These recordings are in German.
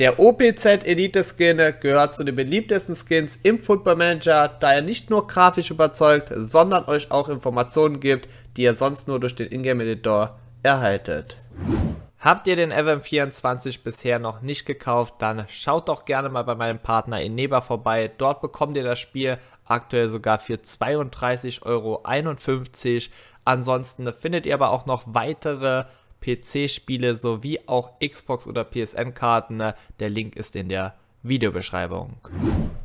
Der OPZ Elite Skin gehört zu den beliebtesten Skins im Football Manager, da er nicht nur grafisch überzeugt, sondern euch auch Informationen gibt, die ihr sonst nur durch den Ingame Editor erhaltet. Habt ihr den FM24 bisher noch nicht gekauft, dann schaut doch gerne mal bei meinem Partner Eneba vorbei. Dort bekommt ihr das Spiel aktuell sogar für 32,51 Euro. Ansonsten findet ihr aber auch noch weitere PC-Spiele sowie auch Xbox- oder PSN-Karten. Ne? Der Link ist in der Videobeschreibung.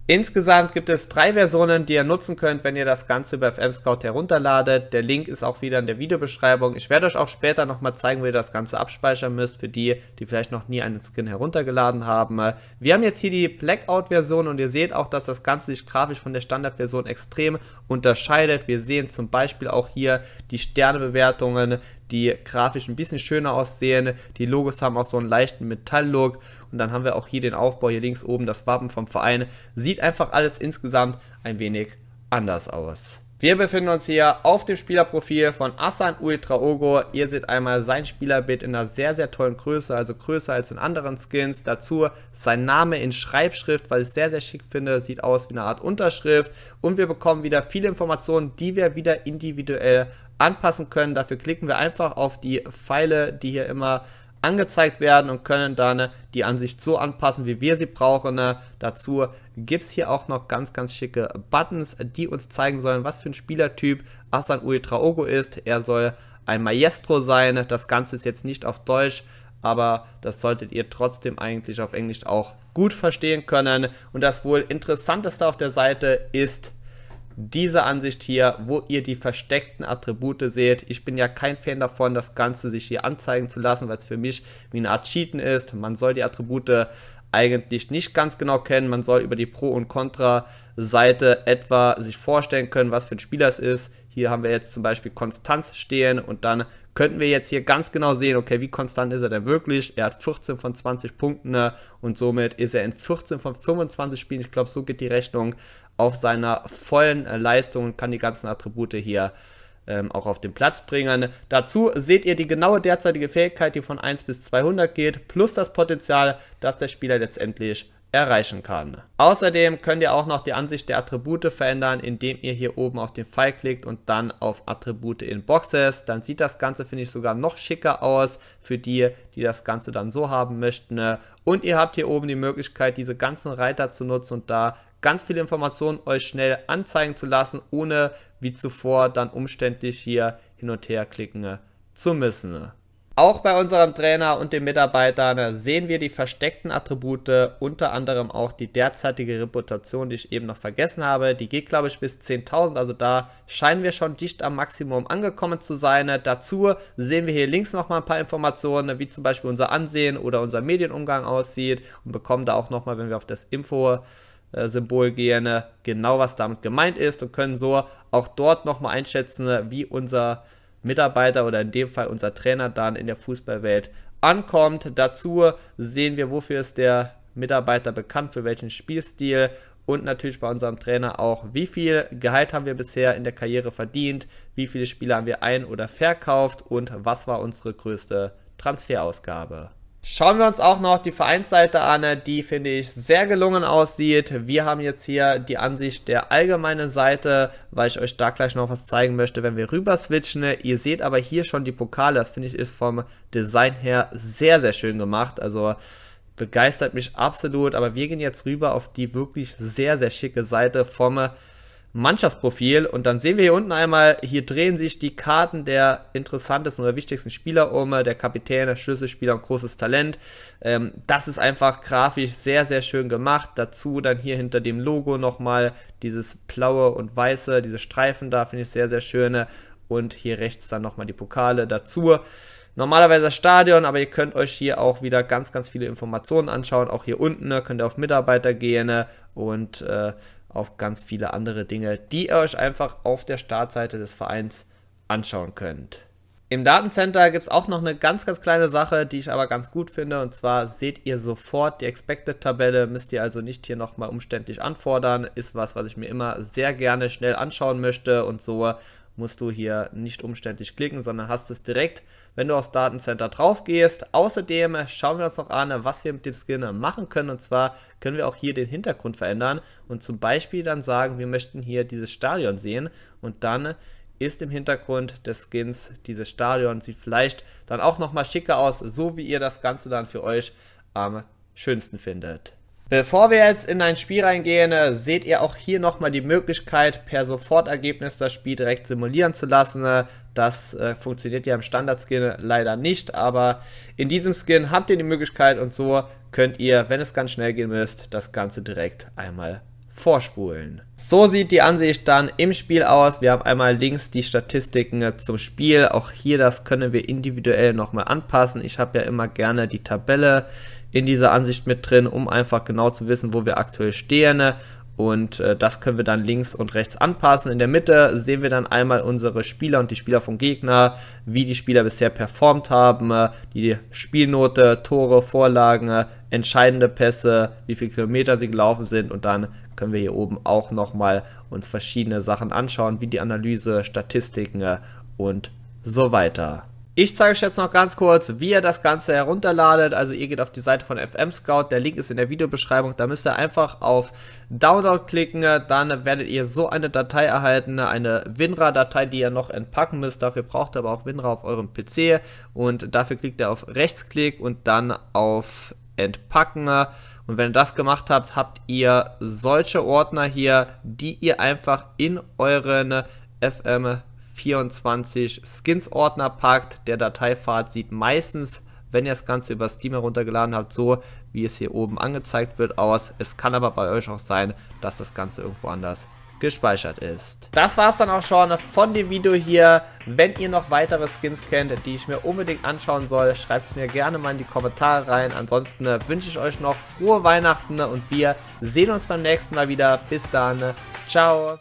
Insgesamt gibt es drei Versionen, die ihr nutzen könnt, wenn ihr das Ganze über FM Scout herunterladet. Der Link ist auch wieder in der Videobeschreibung. Ich werde euch auch später nochmal zeigen, wie ihr das Ganze abspeichern müsst, für die, die vielleicht noch nie einen Skin heruntergeladen haben. Wir haben jetzt hier die Blackout-Version und ihr seht auch, dass das Ganze sich grafisch von der Standard-Version extrem unterscheidet. Wir sehen zum Beispiel auch hier die Sternebewertungen, die grafisch ein bisschen schöner aussehen. Die Logos haben auch so einen leichten Metalllook und dann haben wir auch hier den Aufbau hier links oben, das Wappen vom Verein. Sieht einfach alles insgesamt ein wenig anders aus. Wir befinden uns hier auf dem Spielerprofil von Asan Ultraogo. Ihr seht einmal sein Spielerbild in einer sehr, sehr tollen Größe, also größer als in anderen Skins. Dazu sein Name in Schreibschrift, weil ich es sehr, sehr schick finde. Sieht aus wie eine Art Unterschrift. Und wir bekommen wieder viele Informationen, die wir wieder individuell anpassen können. Dafür klicken wir einfach auf die Pfeile, die hier immer angezeigt werden und können dann ne, die Ansicht so anpassen, wie wir sie brauchen. Ne. Dazu gibt es hier auch noch ganz, ganz schicke Buttons, die uns zeigen sollen, was für ein Spielertyp Asan Uitraogo ist. Er soll ein Maestro sein. Das Ganze ist jetzt nicht auf Deutsch, aber das solltet ihr trotzdem eigentlich auf Englisch auch gut verstehen können. Und das wohl interessanteste auf der Seite ist diese Ansicht hier, wo ihr die versteckten Attribute seht. Ich bin ja kein Fan davon, das Ganze sich hier anzeigen zu lassen, weil es für mich wie eine Art Cheaten ist. Man soll die Attribute eigentlich nicht ganz genau kennen. Man soll über die Pro- und Contra-Seite etwa sich vorstellen können, was für ein Spieler es ist. Hier haben wir jetzt zum Beispiel Konstanz stehen und dann könnten wir jetzt hier ganz genau sehen, okay, wie konstant ist er denn wirklich? Er hat 14 von 20 Punkten ne? und somit ist er in 14 von 25 Spielen, ich glaube, so geht die Rechnung, auf seiner vollen äh, Leistung und kann die ganzen Attribute hier ähm, auch auf den Platz bringen. Dazu seht ihr die genaue derzeitige Fähigkeit, die von 1 bis 200 geht, plus das Potenzial, dass der Spieler letztendlich erreichen kann. Außerdem könnt ihr auch noch die Ansicht der Attribute verändern, indem ihr hier oben auf den Pfeil klickt und dann auf Attribute in Boxes. Dann sieht das Ganze, finde ich, sogar noch schicker aus für die, die das Ganze dann so haben möchten. Ne? Und ihr habt hier oben die Möglichkeit, diese ganzen Reiter zu nutzen und da ganz viele Informationen euch schnell anzeigen zu lassen, ohne wie zuvor dann umständlich hier hin und her klicken ne, zu müssen. Ne? Auch bei unserem Trainer und den Mitarbeitern sehen wir die versteckten Attribute, unter anderem auch die derzeitige Reputation, die ich eben noch vergessen habe. Die geht, glaube ich, bis 10.000, also da scheinen wir schon dicht am Maximum angekommen zu sein. Dazu sehen wir hier links nochmal ein paar Informationen, wie zum Beispiel unser Ansehen oder unser Medienumgang aussieht und bekommen da auch nochmal, wenn wir auf das Info... Symbol gehen, genau was damit gemeint ist und können so auch dort nochmal einschätzen, wie unser äh, Mitarbeiter oder in dem Fall unser Trainer dann in der Fußballwelt ankommt. Dazu sehen wir, wofür ist der Mitarbeiter bekannt, für welchen Spielstil und natürlich bei unserem Trainer auch, wie viel Gehalt haben wir bisher in der Karriere verdient, wie viele Spiele haben wir ein- oder verkauft und was war unsere größte Transferausgabe. Schauen wir uns auch noch die Vereinsseite an, die finde ich sehr gelungen aussieht. Wir haben jetzt hier die Ansicht der allgemeinen Seite, weil ich euch da gleich noch was zeigen möchte, wenn wir rüber switchen. Ihr seht aber hier schon die Pokale, das finde ich ist vom Design her sehr, sehr schön gemacht. Also begeistert mich absolut, aber wir gehen jetzt rüber auf die wirklich sehr, sehr schicke Seite vom Mannschaftsprofil. Und dann sehen wir hier unten einmal, hier drehen sich die Karten der interessantesten oder wichtigsten Spieler um, der Kapitän, der Schlüsselspieler und großes Talent. Ähm, das ist einfach grafisch sehr, sehr schön gemacht. Dazu dann hier hinter dem Logo nochmal dieses blaue und weiße, diese Streifen da, finde ich sehr, sehr schöne. Und hier rechts dann nochmal die Pokale dazu normalerweise das Stadion, aber ihr könnt euch hier auch wieder ganz, ganz viele Informationen anschauen. Auch hier unten ne, könnt ihr auf Mitarbeiter gehen ne, und äh, auf ganz viele andere Dinge, die ihr euch einfach auf der Startseite des Vereins anschauen könnt. Im Datencenter gibt es auch noch eine ganz, ganz kleine Sache, die ich aber ganz gut finde. Und zwar seht ihr sofort die Expected-Tabelle, müsst ihr also nicht hier nochmal umständlich anfordern. Ist was, was ich mir immer sehr gerne schnell anschauen möchte. Und so musst du hier nicht umständlich klicken, sondern hast es direkt, wenn du aufs Datencenter drauf gehst. Außerdem schauen wir uns noch an, was wir mit dem Skin machen können. Und zwar können wir auch hier den Hintergrund verändern und zum Beispiel dann sagen, wir möchten hier dieses Stadion sehen und dann ist im Hintergrund des Skins dieses Stadion. Sieht vielleicht dann auch nochmal schicker aus, so wie ihr das Ganze dann für euch am schönsten findet. Bevor wir jetzt in ein Spiel reingehen, äh, seht ihr auch hier nochmal die Möglichkeit, per Sofortergebnis das Spiel direkt simulieren zu lassen. Äh, das äh, funktioniert ja im Standard-Skin leider nicht, aber in diesem Skin habt ihr die Möglichkeit und so könnt ihr, wenn es ganz schnell gehen müsst, das Ganze direkt einmal vorspulen. So sieht die Ansicht dann im Spiel aus. Wir haben einmal links die Statistiken zum Spiel. Auch hier, das können wir individuell nochmal anpassen. Ich habe ja immer gerne die Tabelle in dieser Ansicht mit drin, um einfach genau zu wissen, wo wir aktuell stehen und äh, das können wir dann links und rechts anpassen. In der Mitte sehen wir dann einmal unsere Spieler und die Spieler vom Gegner, wie die Spieler bisher performt haben, äh, die Spielnote, Tore, Vorlagen, äh, entscheidende Pässe, wie viele Kilometer sie gelaufen sind. Und dann können wir hier oben auch nochmal uns verschiedene Sachen anschauen, wie die Analyse, Statistiken äh, und so weiter. Ich zeige euch jetzt noch ganz kurz, wie ihr das Ganze herunterladet. Also ihr geht auf die Seite von FM Scout, der Link ist in der Videobeschreibung. Da müsst ihr einfach auf Download klicken, dann werdet ihr so eine Datei erhalten, eine WinRAR-Datei, die ihr noch entpacken müsst. Dafür braucht ihr aber auch WinRAR auf eurem PC und dafür klickt ihr auf Rechtsklick und dann auf Entpacken. Und wenn ihr das gemacht habt, habt ihr solche Ordner hier, die ihr einfach in euren FM Scout 24 Skins-Ordner packt. Der Dateifahrt sieht meistens, wenn ihr das Ganze über Steam heruntergeladen habt, so wie es hier oben angezeigt wird aus. Es kann aber bei euch auch sein, dass das Ganze irgendwo anders gespeichert ist. Das war es dann auch schon von dem Video hier. Wenn ihr noch weitere Skins kennt, die ich mir unbedingt anschauen soll, schreibt es mir gerne mal in die Kommentare rein. Ansonsten äh, wünsche ich euch noch frohe Weihnachten und wir sehen uns beim nächsten Mal wieder. Bis dann. Ciao.